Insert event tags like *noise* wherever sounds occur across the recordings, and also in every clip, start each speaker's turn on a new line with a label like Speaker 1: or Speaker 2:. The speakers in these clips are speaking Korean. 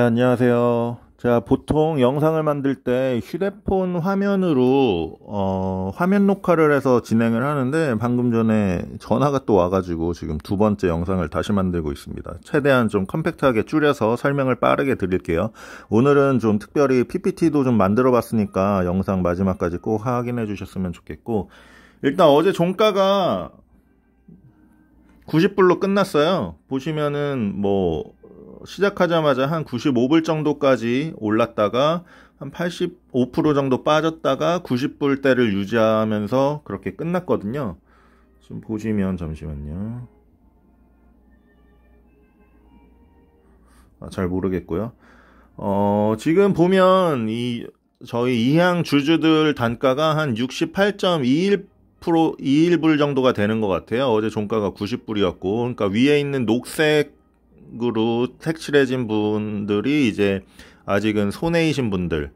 Speaker 1: 네, 안녕하세요. 자, 보통 영상을 만들 때 휴대폰 화면으로 어, 화면 녹화를 해서 진행을 하는데 방금 전에 전화가 또 와가지고 지금 두 번째 영상을 다시 만들고 있습니다. 최대한 좀 컴팩트하게 줄여서 설명을 빠르게 드릴게요. 오늘은 좀 특별히 PPT도 좀 만들어봤으니까 영상 마지막까지 꼭 확인해 주셨으면 좋겠고 일단 어제 종가가 90불로 끝났어요. 보시면은 뭐 시작하자마자 한 95불 정도까지 올랐다가 한 85% 정도 빠졌다가 90불대를 유지하면서 그렇게 끝났거든요. 지금 보시면 잠시만요. 아, 잘 모르겠고요. 어, 지금 보면 이 저희 이항 주주들 단가가 한 68.21 21불 정도가 되는 것 같아요. 어제 종가가 90불이었고, 그러니까 위에 있는 녹색 으로 색칠해진 분들이 이제 아직은 손해이신 분들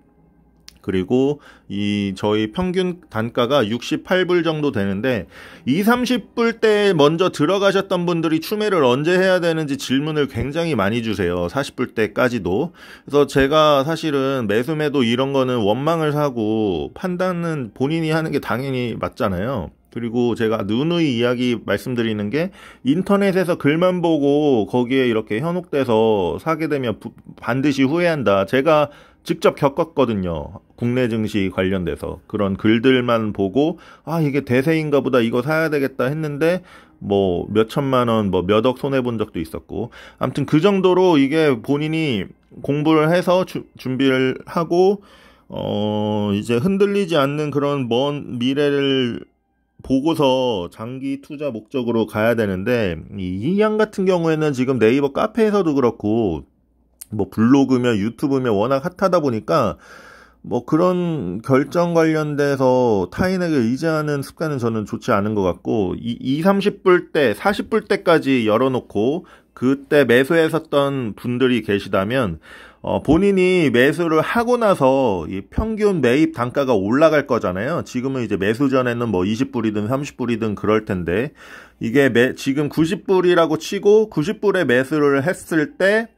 Speaker 1: 그리고 이 저희 평균 단가가 68불 정도 되는데 2, 30불 때 먼저 들어가셨던 분들이 추매를 언제 해야 되는지 질문을 굉장히 많이 주세요. 40불 때까지도. 그래서 제가 사실은 매수매도 이런 거는 원망을 사고 판단은 본인이 하는 게 당연히 맞잖아요. 그리고 제가 누누이 이야기 말씀드리는 게 인터넷에서 글만 보고 거기에 이렇게 현혹돼서 사게 되면 부, 반드시 후회한다. 제가 직접 겪었거든요. 국내 증시 관련돼서 그런 글들만 보고 아 이게 대세인가 보다 이거 사야 되겠다 했는데 뭐 몇천만 원 뭐 몇 억 손해 본 적도 있었고 아무튼 그 정도로 이게 본인이 공부를 해서 주, 준비를 하고 어 이제 흔들리지 않는 그런 먼 미래를 보고서 장기 투자 목적으로 가야 되는데 이 양 같은 경우에는 지금 네이버 카페에서도 그렇고 뭐 블로그면 유튜브면 워낙 핫하다 보니까 뭐 그런 결정 관련돼서 타인에게 의지하는 습관은 저는 좋지 않은 것 같고 이 2, 30불 때, 40불 때까지 열어놓고 그때 매수했었던 분들이 계시다면 어, 본인이 매수를 하고 나서 이 평균 매입 단가가 올라갈 거잖아요. 지금은 이제 매수 전에는 뭐 20불이든 30불이든 그럴 텐데 이게 매, 지금 90불이라고 치고 90불에 매수를 했을 때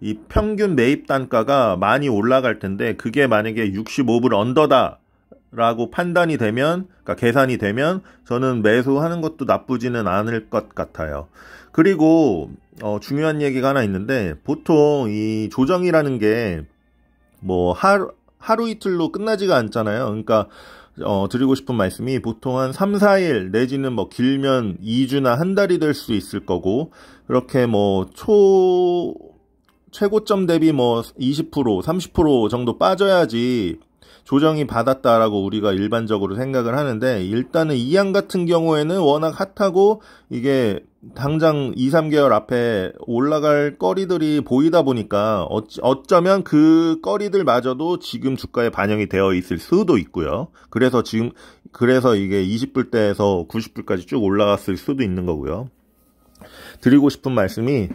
Speaker 1: 이 평균 매입 단가가 많이 올라갈 텐데 그게 만약에 65불 언더다 라고 판단이 되면, 그러니까 계산이 되면 저는 매수하는 것도 나쁘지는 않을 것 같아요. 그리고 어, 중요한 얘기가 하나 있는데 보통 이 조정이라는 게 뭐 하루, 하루 이틀로 끝나지가 않잖아요. 그러니까 어, 드리고 싶은 말씀이 보통 한 3, 4일 내지는 뭐 길면 2주나 한 달이 될 수 있을 거고 그렇게 뭐 초 최고점 대비 뭐 20%, 30% 정도 빠져야지 조정이 받았다라고 우리가 일반적으로 생각을 하는데 일단은 이양 같은 경우에는 워낙 핫하고 이게 당장 2, 3개월 앞에 올라갈 거리들이 보이다 보니까 어찌, 어쩌면 그 거리들마저도 지금 주가에 반영이 되어 있을 수도 있고요. 그래서 지금 그래서 이게 20불대에서 90불까지 쭉 올라갔을 수도 있는 거고요. 드리고 싶은 말씀이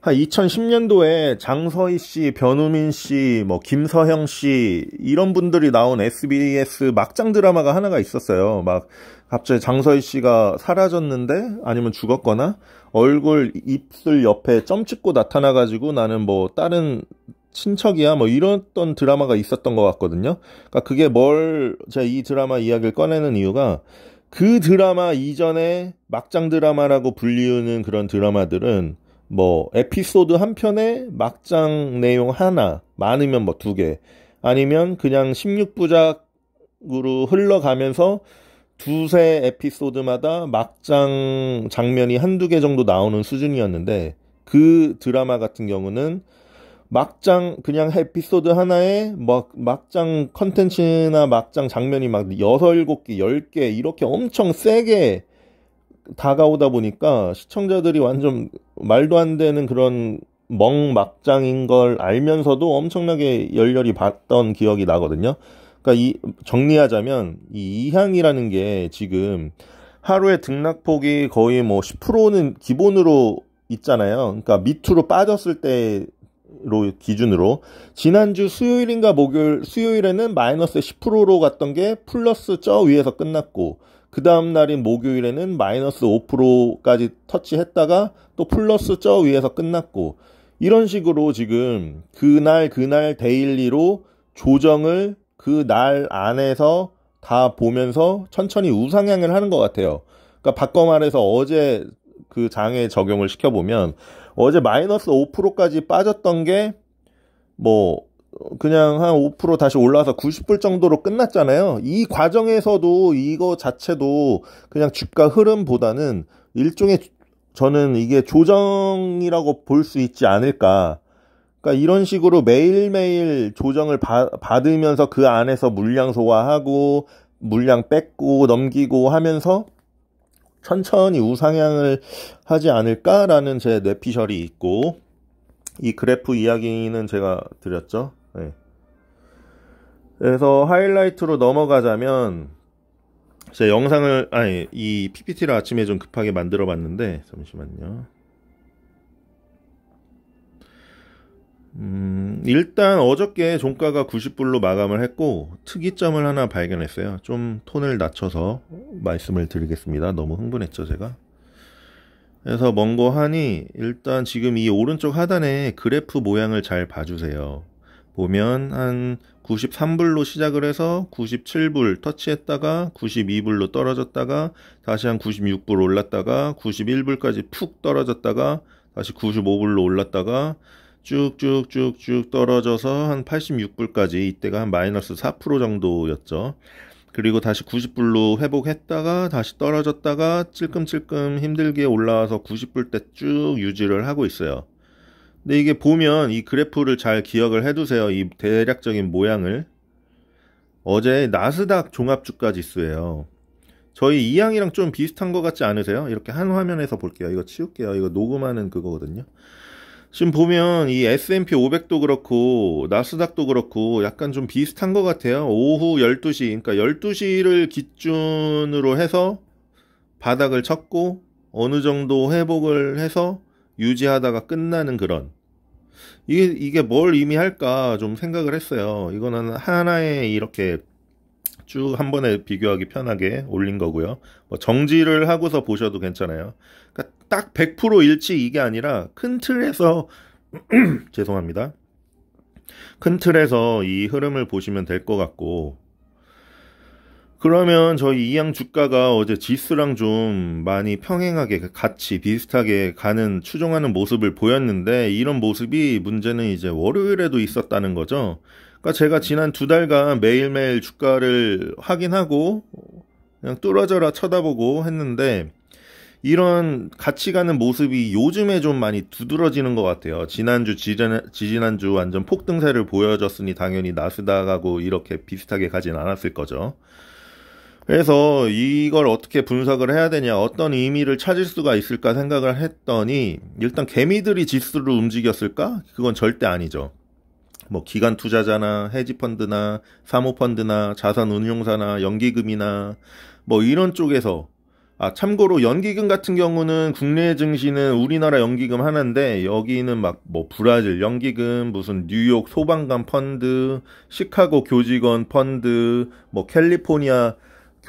Speaker 1: 한 2010년도에 장서희 씨, 변우민 씨, 뭐 김서형 씨 이런 분들이 나온 SBS 막장 드라마가 하나가 있었어요. 막 갑자기 장서희 씨가 사라졌는데 아니면 죽었거나 얼굴 입술 옆에 점 찍고 나타나 가지고 나는 뭐 다른 친척이야 뭐 이랬던 드라마가 있었던 것 같거든요. 그러니까 그게 뭘 제가 이 드라마 이야기를 꺼내는 이유가 그 드라마 이전에 막장 드라마라고 불리우는 그런 드라마들은 뭐 에피소드 한 편에 막장 내용 하나, 많으면 뭐 두 개, 아니면 그냥 16부작으로 흘러가면서 두세 에피소드마다 막장 장면이 한두 개 정도 나오는 수준이었는데 그 드라마 같은 경우는 막장 그냥 에피소드 하나에 막 막장 컨텐츠나 막장 장면이 막 여섯 일곱 개, 열개 이렇게 엄청 세게 다가오다 보니까 시청자들이 완전 말도 안 되는 그런 멍막장인 걸 알면서도 엄청나게 열렬히 봤던 기억이 나거든요. 그러니까 이 정리하자면 이 이향이라는 게 지금 하루에 등락폭이 거의 뭐 10%는 기본으로 있잖아요. 그러니까 밑으로 빠졌을 때로 기준으로 지난주 수요일인가 목요일 수요일에는 마이너스 10%로 갔던 게 플러스 저 위에서 끝났고 그 다음날인 목요일에는 마이너스 5%까지 터치했다가 또 플러스 저 위에서 끝났고 이런 식으로 지금 그날 그날 데일리로 조정을 그날 안에서 다 보면서 천천히 우상향을 하는 것 같아요. 그러니까 바꿔 말해서 어제 그 장에 적용을 시켜보면 어제 마이너스 5%까지 빠졌던 게뭐 그냥 한 5% 다시 올라와서 90불 정도로 끝났잖아요. 이 과정에서도 이거 자체도 그냥 주가 흐름보다는 일종의 저는 이게 조정이라고 볼 수 있지 않을까. 그러니까 이런 식으로 매일매일 조정을 바, 받으면서 그 안에서 물량 소화하고 물량 뺏고 넘기고 하면서 천천히 우상향을 하지 않을까라는 제 뇌피셜이 있고 이 그래프 이야기는 제가 드렸죠. 네. 그래서 하이라이트로 넘어가자면 제 영상을 아니 이 PPT를 아침에 좀 급하게 만들어 봤는데 잠시만요. 음, 일단 어저께 종가가 90불로 마감을 했고 특이점을 하나 발견했어요. 좀 톤을 낮춰서 말씀을 드리겠습니다. 너무 흥분했죠, 제가. 그래서 먼고 하니 일단 지금 이 오른쪽 하단에 그래프 모양을 잘 봐주세요. 보면 한 93불로 시작을 해서 97불 터치했다가 92불로 떨어졌다가 다시 한 96불 올랐다가 91불까지 푹 떨어졌다가 다시 95불로 올랐다가 쭉쭉쭉쭉 떨어져서 한 86불까지 이때가 한 마이너스 4% 정도였죠. 그리고 다시 90불로 회복했다가 다시 떨어졌다가 찔끔찔끔 힘들게 올라와서 90불 때쭉 유지를 하고 있어요. 근데 이게 보면 이 그래프를 잘 기억을 해두세요. 이 대략적인 모양을. 어제 나스닥 종합주가 지수예요. 저희 이양이랑 좀 비슷한 것 같지 않으세요? 이렇게 한 화면에서 볼게요. 이거 치울게요. 이거 녹음하는 그거거든요. 지금 보면 이 S&P 500도 그렇고 나스닥도 그렇고 약간 좀 비슷한 것 같아요. 오후 12시, 그러니까 12시를 기준으로 해서 바닥을 쳤고 어느 정도 회복을 해서 유지하다가 끝나는 그런 이게, 이게 뭘 의미할까 좀 생각을 했어요. 이거는 하나에 이렇게 쭉 한 번에 비교하기 편하게 올린 거고요. 뭐 정지를 하고서 보셔도 괜찮아요. 그러니까 딱100% 일치 이게 아니라 큰 틀에서 *clears throat* 죄송합니다. 큰 틀에서 이 흐름을 보시면 될 것 같고 그러면 저희 이양 주가가 어제 지수랑 좀 많이 평행하게 같이 비슷하게 가는 추종하는 모습을 보였는데 이런 모습이 문제는 이제 월요일에도 있었다는 거죠. 그러니까 제가 지난 두 달간 매일매일 주가를 확인하고 그냥 뚫어져라 쳐다보고 했는데 이런 같이 가는 모습이 요즘에 좀 많이 두드러지는 것 같아요. 지난주, 지지난주 완전 폭등세를 보여줬으니 당연히 나스닥하고 이렇게 비슷하게 가진 않았을 거죠. 그래서 이걸 어떻게 분석을 해야 되냐, 어떤 의미를 찾을 수가 있을까 생각을 했더니, 일단 개미들이 지수를 움직였을까? 그건 절대 아니죠. 뭐 기관 투자자나 헤지펀드나 사모펀드나 자산운용사나 연기금이나 뭐 이런 쪽에서 아 참고로 연기금 같은 경우는 국내 증시는 우리나라 연기금 하나인데 여기는 막 뭐 브라질 연기금 무슨 뉴욕 소방관 펀드 시카고 교직원 펀드 뭐 캘리포니아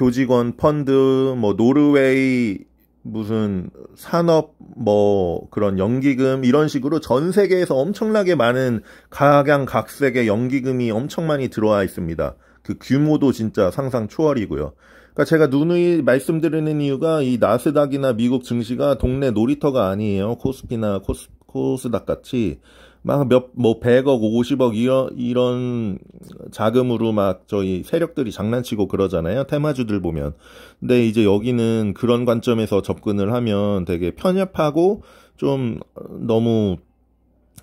Speaker 1: 교직원 펀드, 뭐 노르웨이 무슨 산업 뭐 그런 연기금 이런 식으로 전 세계에서 엄청나게 많은 각양각색의 연기금이 엄청 많이 들어와 있습니다. 그 규모도 진짜 상상 초월이고요. 그러니까 제가 누누이 말씀드리는 이유가 이 나스닥이나 미국 증시가 동네 놀이터가 아니에요. 코스피나 코스, 코스닥 같이 막몇뭐 100억, 50억 이런, 이런 자금으로 막 저희 세력들이 장난치고 그러잖아요. 테마주들 보면. 근데 이제 여기는 그런 관점에서 접근을 하면 되게 편협하고 좀 너무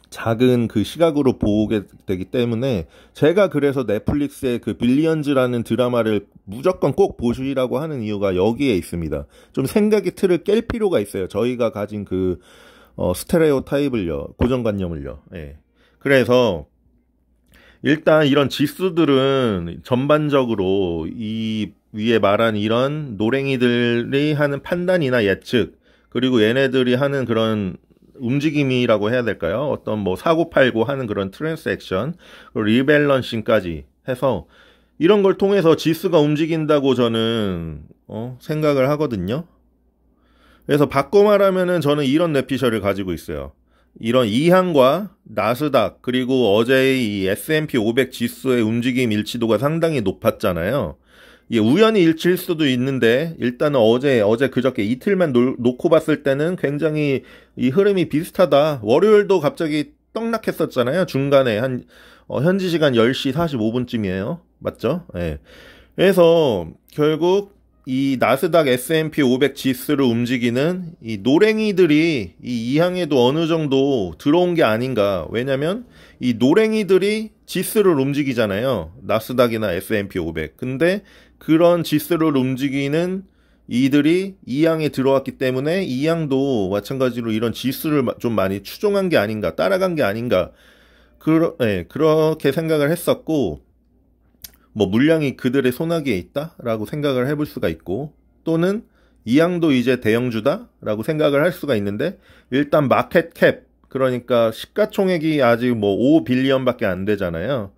Speaker 1: 작은 그 시각으로 보게 되기 때문에 제가 그래서 넷플릭스의 그 빌리언즈라는 드라마를 무조건 꼭 보시라고 하는 이유가 여기에 있습니다. 좀 생각의 틀을 깰 필요가 있어요. 저희가 가진 그 어, 스테레오 타입을요, 고정관념을요. 예. 그래서 일단 이런 지수들은 전반적으로 이 위에 말한 이런 노랭이들이 하는 판단이나 예측 그리고 얘네들이 하는 그런 움직임이라고 해야 될까요? 어떤 뭐 사고 팔고 하는 그런 트랜스액션, 리밸런싱까지 해서 이런 걸 통해서 지수가 움직인다고 저는 어, 생각을 하거든요. 그래서 바꿔 말하면은 저는 이런 뇌피셜을 가지고 있어요. 이런 이항과 나스닥 그리고 어제의 이 S&P 500 지수의 움직임 일치도가 상당히 높았잖아요. 예, 우연히 일치일 수도 있는데 일단은 어제 어제 그저께 이틀만 놓, 놓고 봤을 때는 굉장히 이 흐름이 비슷하다. 월요일도 갑자기 떡락했었잖아요. 중간에 한 어, 현지 시간 10시 45분쯤이에요. 맞죠? 예. 그래서 결국 이 나스닥 S&P 500 지수를 움직이는 이 노랭이들이 이 이항에도 어느 정도 들어온 게 아닌가. 왜냐면 이 노랭이들이 지수를 움직이잖아요. 나스닥이나 S&P 500. 근데 그런 지수를 움직이는 이들이 이항에 들어왔기 때문에 이항도 마찬가지로 이런 지수를 좀 많이 추종한 게 아닌가, 따라간 게 아닌가. 그러, 네, 그렇게 생각을 했었고 뭐 물량이 그들의 손아귀에 있다라고 생각을 해볼 수가 있고 또는 이 양도 이제 대형주다라고 생각을 할 수가 있는데 일단 마켓 캡 그러니까 시가총액이 아직 뭐 5빌리언밖에 안 되잖아요.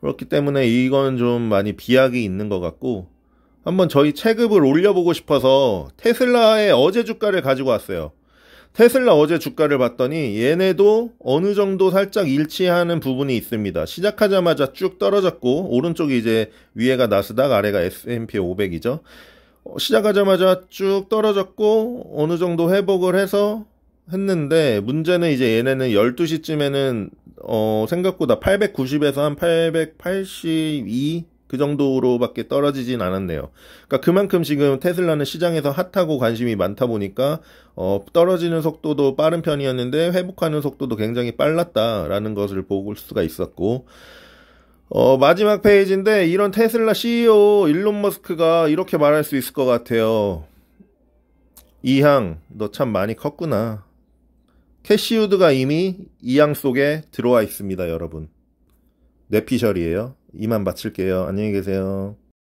Speaker 1: 그렇기 때문에 이건 좀 많이 비약이 있는 것 같고 한번 저희 체급을 올려보고 싶어서 테슬라의 어제 주가를 가지고 왔어요. 테슬라 어제 주가를 봤더니 얘네도 어느 정도 살짝 일치하는 부분이 있습니다. 시작하자마자 쭉 떨어졌고 오른쪽이 이제 위에가 나스닥 아래가 S&P 500이죠. 어, 시작하자마자 쭉 떨어졌고 어느 정도 회복을 해서 했는데 문제는 이제 얘네는 12시쯤에는 어 생각보다 890에서 한882 그 정도로밖에 떨어지진 않았네요. 그러니까 그만큼 지금 테슬라는 시장에서 핫하고 관심이 많다 보니까 어, 떨어지는 속도도 빠른 편이었는데 회복하는 속도도 굉장히 빨랐다라는 것을 보고 수가 있었고 어, 마지막 페이지인데 이런 테슬라 CEO 일론 머스크가 이렇게 말할 수 있을 것 같아요. 이항 너 참 많이 컸구나. 캐시우드가 이미 이항 속에 들어와 있습니다, 여러분. 내피셜이에요 이만 마칠게요. 안녕히 계세요.